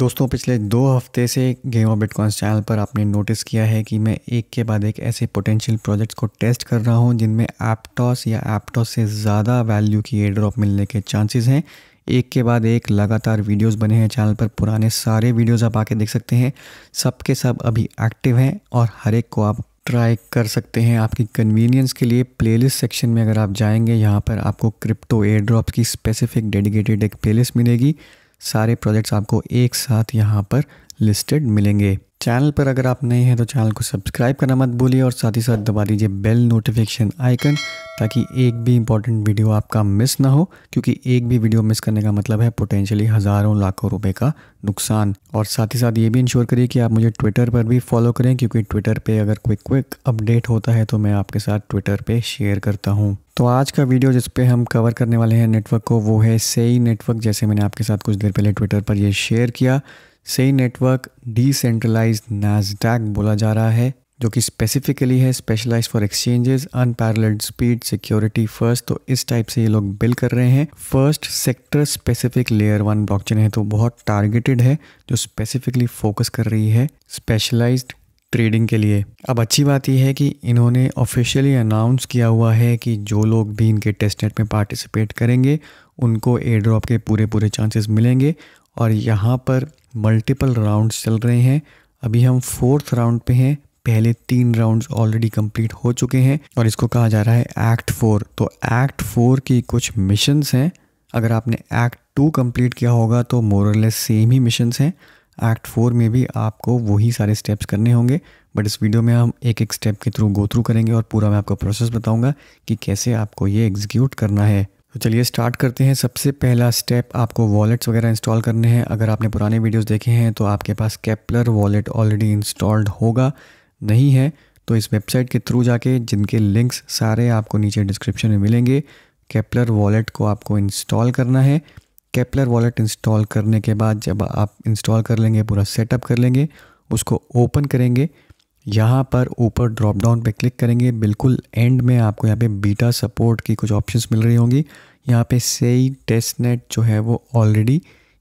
दोस्तों पिछले दो हफ्ते से गेम ऑफ बिटकॉइंस चैनल पर आपने नोटिस किया है कि मैं एक के बाद एक ऐसे पोटेंशियल प्रोजेक्ट्स को टेस्ट कर रहा हूं जिनमें एप्टॉस या एप्टॉस से ज़्यादा वैल्यू की एयर ड्रॉप मिलने के चांसेस हैं एक के बाद एक लगातार वीडियोस बने हैं चैनल पर पुराने सारे वीडियोज़ आप आके देख सकते हैं सब के सब अभी एक्टिव हैं और हर एक को आप ट्राई कर सकते हैं आपकी कन्वीनियंस के लिए प्लेलिस्ट सेक्शन में अगर आप जाएंगे यहाँ पर आपको क्रिप्टो एयर ड्रॉप की स्पेसिफिक डेडिकेटेड एक प्लेलिस्ट मिलेगी सारे प्रोजेक्ट्स आपको एक साथ यहाँ पर लिस्टेड मिलेंगे चैनल पर अगर आप नए हैं तो चैनल को सब्सक्राइब करना मत भूलिए और साथ ही साथ दबा दीजिए बेल नोटिफिकेशन आइकन ताकि एक भी इंपॉर्टेंट वीडियो आपका मिस ना हो क्योंकि एक भी वीडियो मिस करने का मतलब है पोटेंशियली हज़ारों लाखों रुपए का नुकसान और साथ ही साथ ये भी इंश्योर करिए कि आप मुझे ट्विटर पर भी फॉलो करें क्योंकि ट्विटर पर अगर कोई क्विक अपडेट होता है तो मैं आपके साथ ट्विटर पर शेयर करता हूँ तो आज का वीडियो जिस पे हम कवर करने वाले हैं नेटवर्क को वो है सेई नेटवर्क जैसे मैंने आपके साथ कुछ देर पहले ट्विटर पर यह शेयर किया सही नेटवर्क डिसेंट्रलाइज नैसडैक बोला जा रहा है जो कि स्पेसिफिकली है specialize for exchanges unparalleled speed security first तो इस टाइप से ये लोग बिल कर रहे हैं first sector specific layer one blockchain है तो बहुत टारगेटेड है जो स्पेसिफिकली फोकस कर रही है स्पेशलाइज ट्रेडिंग के लिए अब अच्छी बात यह है कि इन्होंने ऑफिशियली अनाउंस किया हुआ है कि जो लोग भी इनके टेस्टनेट में पार्टिसिपेट करेंगे उनको एयर ड्रॉप के पूरे पूरे चांसेस मिलेंगे और यहाँ पर मल्टीपल राउंड्स चल रहे हैं अभी हम फोर्थ राउंड पे हैं पहले तीन राउंड्स ऑलरेडी कंप्लीट हो चुके हैं और इसको कहा जा रहा है एक्ट फोर तो एक्ट फोर की कुछ मिशंस हैं अगर आपने एक्ट टू कंप्लीट किया होगा तो मोरलेस सेम ही मिशंस हैं एक्ट फोर में भी आपको वही सारे स्टेप्स करने होंगे बट इस वीडियो में हम एक एक स्टेप के थ्रू गो थ्रू करेंगे और पूरा मैं आपको प्रोसेस बताऊंगा कि कैसे आपको ये एग्जीक्यूट करना है तो चलिए स्टार्ट करते हैं सबसे पहला स्टेप आपको वॉलेट्स वगैरह इंस्टॉल करने हैं अगर आपने पुराने वीडियोस देखे हैं तो आपके पास कैपलर वॉलेट ऑलरेडी इंस्टॉल्ड होगा नहीं है तो इस वेबसाइट के थ्रू जाके जिनके लिंक्स सारे आपको नीचे डिस्क्रिप्शन में मिलेंगे कैपलर वॉलेट को आपको इंस्टॉल करना है कैपलर वॉलेट इंस्टॉल करने के बाद जब आप इंस्टॉल कर लेंगे पूरा सेटअप कर लेंगे उसको ओपन करेंगे यहाँ पर ऊपर ड्रॉप डाउन पे क्लिक करेंगे बिल्कुल एंड में आपको यहाँ पे बीटा सपोर्ट की कुछ ऑप्शंस मिल रही होंगी यहाँ पे सही टेस्ट नेट जो है वो ऑलरेडी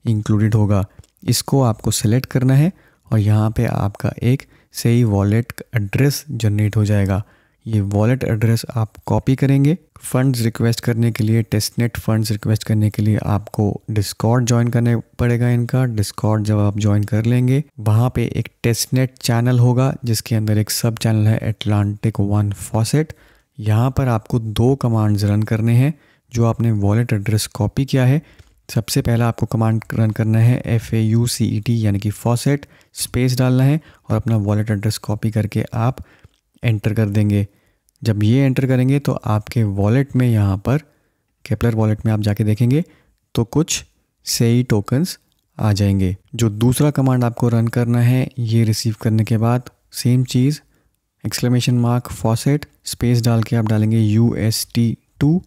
इंक्लूडेड होगा इसको आपको सेलेक्ट करना है और यहाँ पे आपका एक सही वॉलेट एड्रेस जनरेट हो जाएगा ये वॉलेट एड्रेस आप कॉपी करेंगे फंड्स रिक्वेस्ट करने के लिए टेस्टनेट फंड्स रिक्वेस्ट करने के लिए आपको डिस्कॉर्ड ज्वाइन करने पड़ेगा इनका डिस्कॉर्ड जब आप ज्वाइन कर लेंगे वहाँ पे एक टेस्टनेट चैनल होगा जिसके अंदर एक सब चैनल है एटलांटिक वन फॉसेट यहाँ पर आपको दो कमांड्स रन करने हैं जो आपने वॉलेट एड्रेस कॉपी किया है सबसे पहला आपको कमांड रन करना है F A U C E T यानी कि फॉसेट स्पेस डालना है और अपना वॉलेट एड्रेस कॉपी करके आप एंटर कर देंगे जब ये एंटर करेंगे तो आपके वॉलेट में यहाँ पर केपलर वॉलेट में आप जाके देखेंगे तो कुछ सही टोकन्स आ जाएंगे जो दूसरा कमांड आपको रन करना है ये रिसीव करने के बाद सेम चीज़ एक्सक्लेमेशन मार्क फॉसेट स्पेस डाल के आप डालेंगे यू एस टी टू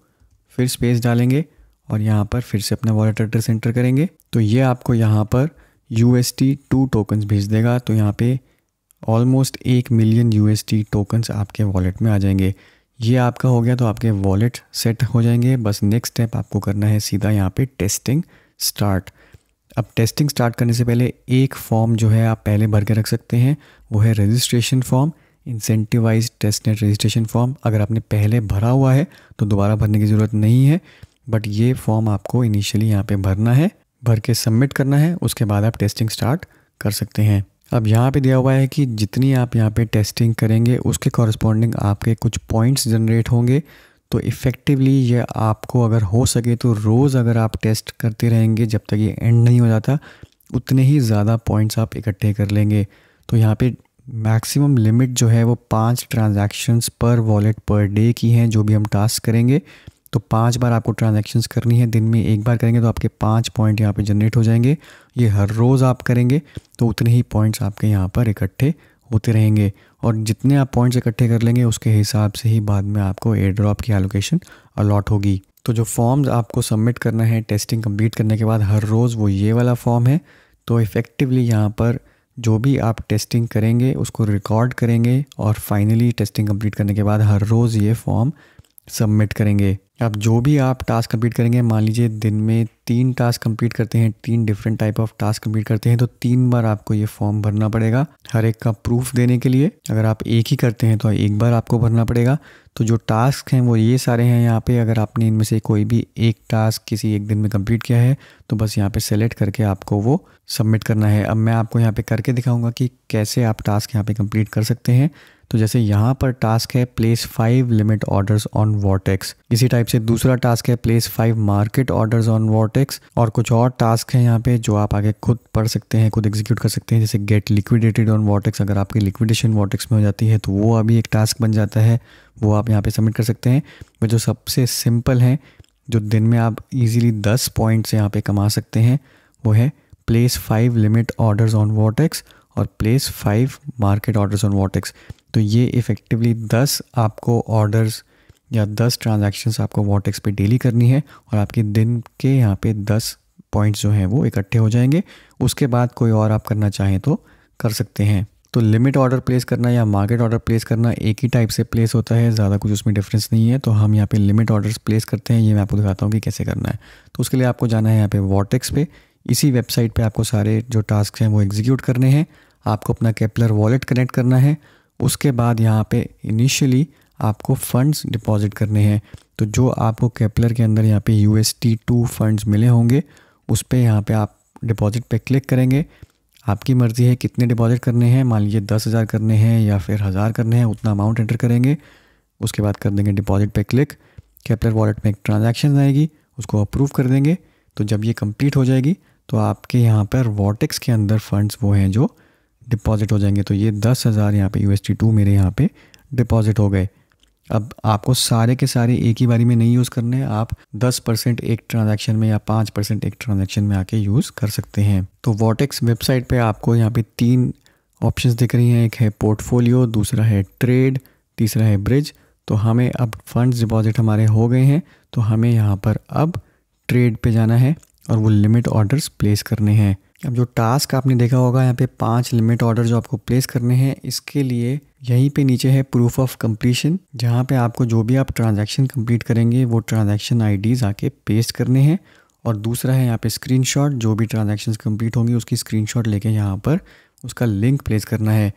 फिर स्पेस डालेंगे और यहाँ पर फिर से अपना वॉलेट एड्रेस एंटर करेंगे तो ये आपको यहाँ पर U S T two tokens भेज देगा तो यहाँ पर ऑलमोस्ट एक million U S T tokens आपके वॉलेट में आ जाएंगे ये आपका हो गया तो आपके वॉलेट सेट हो जाएंगे बस नेक्स्ट स्टेप आपको करना है सीधा यहाँ पे टेस्टिंग स्टार्ट अब टेस्टिंग स्टार्ट करने से पहले एक फॉर्म जो है आप पहले भर के रख सकते हैं वो है registration form incentivize test net registration form अगर आपने पहले भरा हुआ है तो दोबारा भरने की ज़रूरत नहीं है बट ये फॉर्म आपको इनिशियली यहाँ पे भरना है भर के सबमिट करना है उसके बाद आप टेस्टिंग स्टार्ट कर सकते हैं अब यहाँ पे दिया हुआ है कि जितनी आप यहाँ पे टेस्टिंग करेंगे उसके कॉरस्पॉन्डिंग आपके कुछ पॉइंट्स जनरेट होंगे तो इफ़ेक्टिवली ये आपको अगर हो सके तो रोज़ अगर आप टेस्ट करते रहेंगे जब तक ये एंड नहीं हो जाता उतने ही ज़्यादा पॉइंट्स आप इकट्ठे कर लेंगे तो यहाँ पे मैक्सिमम लिमिट जो है वो पांच ट्रांजैक्शंस पर वॉलेट पर डे की हैं जो भी हम टास्क करेंगे तो पाँच बार आपको ट्रांजेक्शन्स करनी है दिन में एक बार करेंगे तो आपके पाँच पॉइंट यहाँ पे जनरेट हो जाएंगे ये हर रोज़ आप करेंगे तो उतने ही पॉइंट्स आपके यहाँ पर इकट्ठे होते रहेंगे और जितने आप पॉइंट्स इकट्ठे कर लेंगे उसके हिसाब से ही बाद में आपको एयर ड्रॉप की एलोकेशन अलॉट होगी तो जो फॉर्म्स आपको सबमिट करना है टेस्टिंग कम्प्लीट करने के बाद हर रोज़ वो ये वाला फॉर्म है तो इफ़ेक्टिवली यहाँ पर जो भी आप टेस्टिंग करेंगे उसको रिकॉर्ड करेंगे और फाइनली टेस्टिंग कंप्लीट करने के बाद हर रोज़ ये फॉर्म सबमिट करेंगे अब जो भी आप टास्क कंप्लीट करेंगे मान लीजिए दिन में तीन टास्क कंप्लीट करते हैं तीन different type of task complete करते हैं तो तीन बार आपको ये फॉर्म भरना पड़ेगा हर एक का प्रूफ देने के लिए अगर आप एक ही करते हैं तो एक बार आपको भरना पड़ेगा तो जो टास्क हैं वो ये सारे हैं यहाँ पे अगर आपने इनमें से कोई भी एक टास्क किसी एक दिन में कंप्लीट किया है तो बस यहाँ पे सेलेक्ट करके आपको वो सबमिट करना है अब मैं आपको यहाँ पे करके दिखाऊंगा कि कैसे आप टास्क यहाँ पे कंप्लीट कर सकते हैं तो जैसे यहाँ पर टास्क है place five limit orders on Vortex इसी टाइप से दूसरा टास्क है place five market orders on Vortex और कुछ और टास्क है यहाँ पे जो आप आगे खुद पढ़ सकते हैं खुद एग्जीक्यूट कर सकते हैं जैसे गेट लिक्विडेटेड ऑन वॉटेक्स अगर आपकी लिक्विडेशन वॉटेक्स में हो जाती है तो वो अभी एक टास्क बन जाता है वो आप यहाँ पे सबमिट कर सकते हैं वह जो सबसे सिंपल है जो दिन में आप इजीली दस पॉइंट्स यहाँ पे कमा सकते हैं वो है place five limit orders on Vortex और place five market orders on Vortex तो ये इफ़ेक्टिवली दस आपको ऑर्डर्स या दस ट्रांजेक्शन्स आपको वॉटेक्स पे डेली करनी है और आपके दिन के यहाँ पे दस पॉइंट्स जो हैं वो इकट्ठे हो जाएंगे उसके बाद कोई और आप करना चाहें तो कर सकते हैं तो लिमिट ऑर्डर प्लेस करना या मार्केट ऑर्डर प्लेस करना एक ही टाइप से प्लेस होता है ज़्यादा कुछ उसमें डिफरेंस नहीं है तो हम यहाँ पे लिमिट ऑर्डर्स प्लेस करते हैं ये मैं आपको दिखाता हूँ कि कैसे करना है तो उसके लिए आपको जाना है यहाँ पे वॉटेक्स पे इसी वेबसाइट पे आपको सारे जो टास्क हैं वो एग्जीक्यूट करने हैं आपको अपना कैपलर वॉलेट कनेक्ट करना है उसके बाद यहाँ पे इनिशियली आपको फंड्स डिपॉजिट करने हैं तो जो आपको कैपलर के अंदर यहाँ पे U S T two funds मिले होंगे उस पर यहाँ पे आप डिपॉजिट पे क्लिक करेंगे आपकी मर्ज़ी है कितने डिपॉजिट करने हैं मान लीजिए दस हज़ार करने हैं या फिर हज़ार करने हैं उतना अमाउंट एंटर करेंगे उसके बाद कर देंगे डिपॉजिट पे क्लिक कैपलर वॉलेट में एक ट्रांजेक्शन आएगी उसको अप्रूव कर देंगे तो जब ये कंप्लीट हो जाएगी तो आपके यहाँ पर वॉटिक्स के अंदर फंड्स वो हैं जो डिपॉजिट हो जाएंगे तो ये दस हज़ार यहाँ पर यू एस टू मेरे यहाँ पे डिपॉजिट हो गए अब आपको सारे के सारे एक ही बारी में नहीं यूज़ करने हैं आप 10 परसेंट एक ट्रांजैक्शन में या 5 परसेंट एक ट्रांजैक्शन में आके यूज़ कर सकते हैं तो वॉटिक्स वेबसाइट पे आपको यहाँ पे तीन ऑप्शंस दिख रही हैं एक है पोर्टफोलियो दूसरा है ट्रेड तीसरा है ब्रिज तो हमें अब फंड्स डिपॉजिट हमारे हो गए हैं तो हमें यहाँ पर अब ट्रेड पर जाना है और वो लिमिट ऑर्डर्स प्लेस करने हैं अब जो टास्क आपने देखा होगा यहाँ पे पांच लिमिट ऑर्डर जो आपको प्लेस करने हैं इसके लिए यहीं पे नीचे है प्रूफ ऑफ कंप्लीशन जहाँ पे आपको जो भी आप ट्रांजैक्शन कंप्लीट करेंगे वो ट्रांजैक्शन आईडीज आके पेस्ट करने हैं और दूसरा है यहाँ पे स्क्रीनशॉट जो भी ट्रांजेक्शन कम्प्लीट होंगी उसकी शॉट लेके यहाँ पर उसका लिंक प्लेस करना है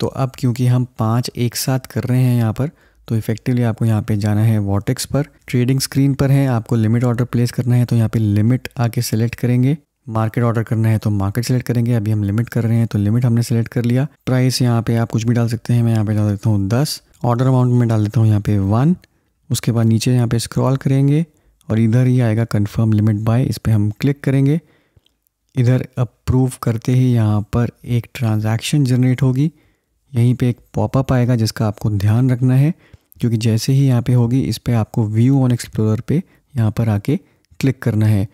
तो अब क्योंकि हम पाँच एक साथ कर रहे हैं यहाँ पर तो इफेक्टिवली आपको यहाँ पे जाना है वॉटेक्स पर ट्रेडिंग स्क्रीन पर है आपको लिमिट ऑर्डर प्लेस करना है तो यहाँ पे लिमिट आके सेलेक्ट करेंगे मार्केट ऑर्डर करना है तो मार्केट सेलेक्ट करेंगे अभी हम लिमिट कर रहे हैं तो लिमिट हमने सेलेक्ट कर लिया प्राइस यहाँ पे आप कुछ भी डाल सकते हैं मैं यहाँ पे डाल देता हूँ दस ऑर्डर अमाउंट में डाल देता हूँ यहाँ पे वन उसके बाद नीचे यहाँ पे स्क्रॉल करेंगे और इधर ही आएगा कन्फर्म लिमिट बाय इस पर हम क्लिक करेंगे इधर अप्रूव करते ही यहाँ पर एक ट्रांजैक्शन जनरेट होगी यहीं पे एक पॉपअप आएगा जिसका आपको ध्यान रखना है क्योंकि जैसे ही यहाँ पे होगी इस पर आपको व्यू ऑन एक्सप्लोरर पे यहाँ पर आके क्लिक करना है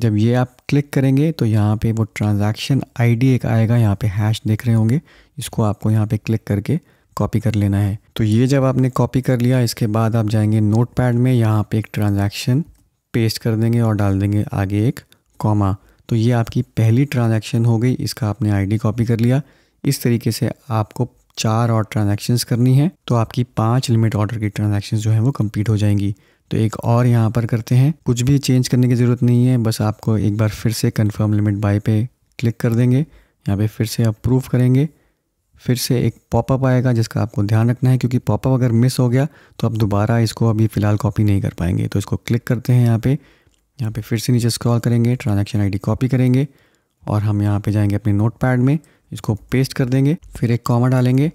जब ये आप क्लिक करेंगे तो यहाँ पे वो ट्रांजैक्शन आईडी एक आएगा यहाँ पे हैश देख रहे होंगे इसको आपको यहाँ पे क्लिक करके कॉपी कर लेना है तो ये जब आपने कॉपी कर लिया इसके बाद आप जाएंगे नोट में यहाँ पर एक ट्रांजेक्शन पेस्ट कर देंगे और डाल देंगे आगे एक कॉमा तो ये आपकी पहली ट्रांजेक्शन हो गई इसका आपने आई कॉपी कर लिया इस तरीके से आपको चार और ट्रांजेक्शन्स करनी है तो आपकी पांच लिमिट ऑर्डर की ट्रांजेक्शन जो है वो कम्प्लीट हो जाएंगी तो एक और यहाँ पर करते हैं कुछ भी चेंज करने की ज़रूरत नहीं है बस आपको एक बार फिर से कन्फर्म लिमिट बाई पे क्लिक कर देंगे यहाँ पे फिर से अप्रूव करेंगे फिर से एक पॉपअप आएगा जिसका आपको ध्यान रखना है क्योंकि पॉपअप अगर मिस हो गया तो आप दोबारा इसको अभी फ़िलहाल कॉपी नहीं कर पाएंगे तो इसको क्लिक करते हैं यहाँ पे यहाँ पे फिर से नीचे स्क्रॉल करेंगे ट्रांजैक्शन आईडी कॉपी करेंगे और हम यहाँ पे जाएंगे अपने नोट में इसको पेस्ट कर देंगे फिर एक कॉमा डालेंगे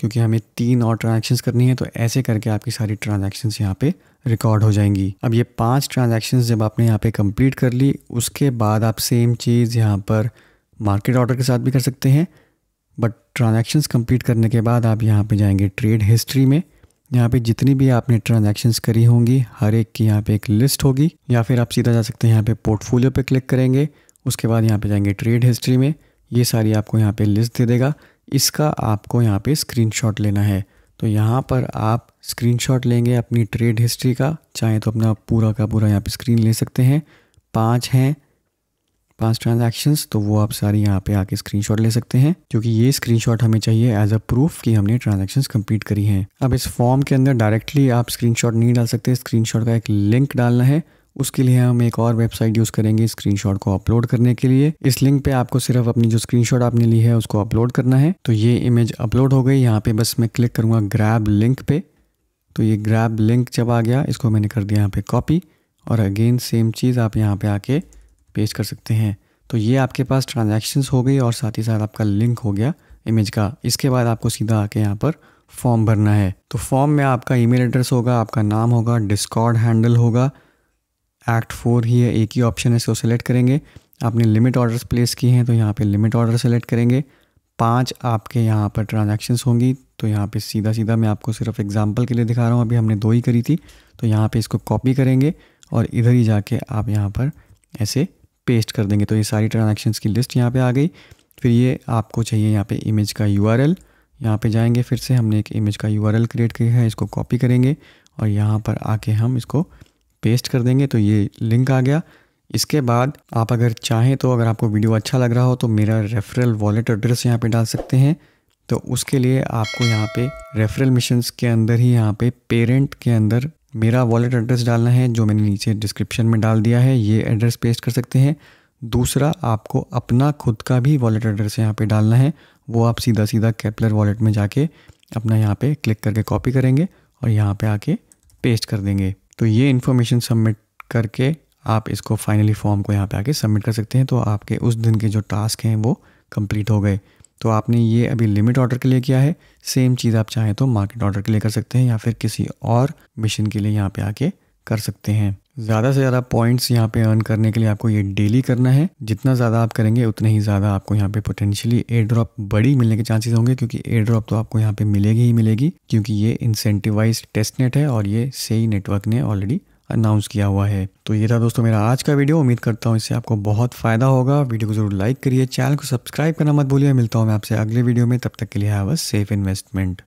क्योंकि हमें तीन और ट्रांजेक्शन करनी है तो ऐसे करके आपकी सारी ट्रांजेक्शन यहाँ पे रिकॉर्ड हो जाएंगी अब ये पांच ट्रांजेक्शन जब आपने यहाँ पे कंप्लीट कर ली उसके बाद आप सेम चीज़ यहाँ पर मार्केट ऑर्डर के साथ भी कर सकते हैं बट ट्रांजेक्शन कंप्लीट करने के बाद आप यहाँ पे जाएंगे ट्रेड हिस्ट्री में यहाँ पे जितनी भी आपने ट्रांजेक्शन करी होंगी हर एक की यहाँ पे एक लिस्ट होगी या फिर आप सीधा जा सकते हैं यहाँ पे पोर्टफोलियो पे क्लिक करेंगे उसके बाद यहाँ पे जाएंगे ट्रेड हिस्ट्री में ये सारी आपको यहाँ पे लिस्ट दे देगा इसका आपको यहाँ पे स्क्रीनशॉट लेना है तो यहाँ पर आप स्क्रीनशॉट लेंगे अपनी ट्रेड हिस्ट्री का चाहे तो अपना पूरा का पूरा यहाँ पे स्क्रीन ले सकते हैं पाँच हैं पांच ट्रांजैक्शंस तो वो आप सारी यहाँ पे आके स्क्रीनशॉट ले सकते हैं क्योंकि ये स्क्रीनशॉट हमें चाहिए एज अ प्रूफ कि हमने ट्रांजैक्शंस कंप्लीट करी हैं अब इस फॉर्म के अंदर डायरेक्टली आप स्क्रीनशॉट नहीं डाल सकते स्क्रीनशॉट का एक लिंक डालना है उसके लिए हम एक और वेबसाइट यूज़ करेंगे स्क्रीन को अपलोड करने के लिए इस लिंक पे आपको सिर्फ अपनी जो स्क्रीन आपने ली है उसको अपलोड करना है तो ये इमेज अपलोड हो गई यहाँ पे बस मैं क्लिक करूँगा ग्रैब लिंक पे तो ये ग्रैब लिंक जब आ गया इसको मैंने कर दिया यहाँ पे कॉपी और अगेन सेम चीज़ आप यहाँ पे आके पेश कर सकते हैं तो ये आपके पास ट्रांजैक्शंस हो गई और साथ ही साथ आपका लिंक हो गया इमेज का इसके बाद आपको सीधा आके यहाँ पर फॉर्म भरना है तो फॉर्म में आपका ईमेल एड्रेस होगा आपका नाम होगा डिस्कॉर्ड हैंडल होगा एक्ट फोर ही है एक ही ऑप्शन है इसको सेलेक्ट करेंगे आपने लिमिट ऑर्डर्स प्लेस किए हैं तो यहाँ पे लिमिट ऑर्डर सेलेक्ट करेंगे पांच आपके यहाँ पर ट्रांजैक्शंस होंगी तो यहाँ पे सीधा सीधा मैं आपको सिर्फ एग्जांपल के लिए दिखा रहा हूँ अभी हमने दो ही करी थी तो यहाँ पे इसको कॉपी करेंगे और इधर ही जाके आप यहाँ पर ऐसे पेस्ट कर देंगे तो ये सारी ट्रांजेक्शन्स की लिस्ट यहाँ पर आ गई फिर ये आपको चाहिए यहाँ पर इमेज का यू आर एल यहाँ पर जाएंगे फिर से हमने एक इमेज का यू आर एल क्रिएट किया है इसको कॉपी करेंगे और यहाँ पर आके हम इसको पेस्ट कर देंगे तो ये लिंक आ गया इसके बाद आप अगर चाहें तो अगर आपको वीडियो अच्छा लग रहा हो तो मेरा रेफरल वॉलेट एड्रेस यहाँ पे डाल सकते हैं तो उसके लिए आपको यहाँ पे रेफरल मिशंस के अंदर ही यहाँ पे पेरेंट के अंदर मेरा वॉलेट एड्रेस डालना है जो मैंने नीचे डिस्क्रिप्शन में डाल दिया है ये एड्रेस पेस्ट कर सकते हैं दूसरा आपको अपना खुद का भी वॉलेट एड्रेस यहाँ पर डालना है वो आप सीधा सीधा कैपलर वॉलेट में जाके अपना यहाँ पर क्लिक करके कॉपी करेंगे और यहाँ पर आके पेस्ट कर देंगे तो ये इन्फॉर्मेशन सबमिट करके आप इसको फाइनली फॉर्म को यहाँ पे आके सबमिट कर सकते हैं तो आपके उस दिन के जो टास्क हैं वो कंप्लीट हो गए तो आपने ये अभी लिमिट ऑर्डर के लिए किया है सेम चीज़ आप चाहें तो मार्केट ऑर्डर के लिए कर सकते हैं या फिर किसी और मिशन के लिए यहाँ पे आके कर सकते हैं ज़्यादा से ज़्यादा पॉइंट्स यहाँ पे अर्न करने के लिए आपको ये डेली करना है जितना ज़्यादा आप करेंगे उतना ही ज़्यादा आपको यहाँ पे पोटेंशियली एयर ड्रॉप बड़ी मिलने के चांसेस होंगे क्योंकि एयर ड्रॉप तो आपको यहाँ पे मिलेगी ही मिलेगी क्योंकि ये इंसेंटिवाइज टेस्ट नेट है और ये सही नेटवर्क ने ऑलरेडी अनाउंस किया हुआ है तो ये था दोस्तों मेरा आज का वीडियो उम्मीद करता हूँ इससे आपको बहुत फ़ायदा होगा वीडियो को जरूर लाइक करिए चैनल को सब्सक्राइब करना मत भूलिए मिलता हूँ मैं आपसे अगले वीडियो में तब तक के लिए हैव अ सेफ इन्वेस्टमेंट